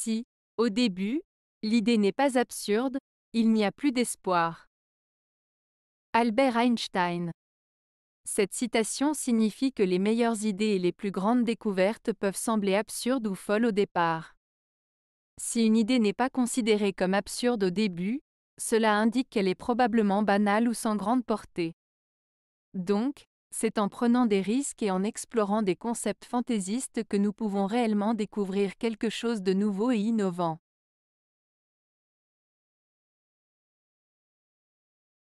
Si, au début, l'idée n'est pas absurde, il n'y a plus d'espoir. Albert Einstein Cette citation signifie que les meilleures idées et les plus grandes découvertes peuvent sembler absurdes ou folles au départ. Si une idée n'est pas considérée comme absurde au début, cela indique qu'elle est probablement banale ou sans grande portée. Donc, c'est en prenant des risques et en explorant des concepts fantaisistes que nous pouvons réellement découvrir quelque chose de nouveau et innovant.